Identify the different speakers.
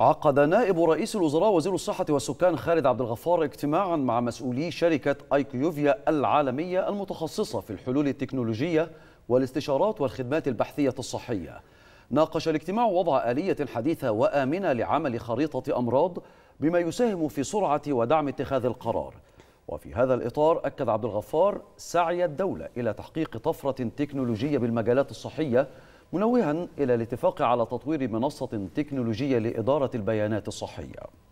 Speaker 1: عقد نائب رئيس الوزراء وزير الصحة والسكان خالد عبد الغفار اجتماعا مع مسؤولي شركة ايكيوفيا العالمية المتخصصة في الحلول التكنولوجية والاستشارات والخدمات البحثية الصحية ناقش الاجتماع وضع آلية حديثة وآمنة لعمل خريطة أمراض بما يساهم في سرعة ودعم اتخاذ القرار وفي هذا الإطار أكد عبد الغفار سعي الدولة إلى تحقيق طفرة تكنولوجية بالمجالات الصحية منوها إلى الاتفاق على تطوير منصة تكنولوجية لإدارة البيانات الصحية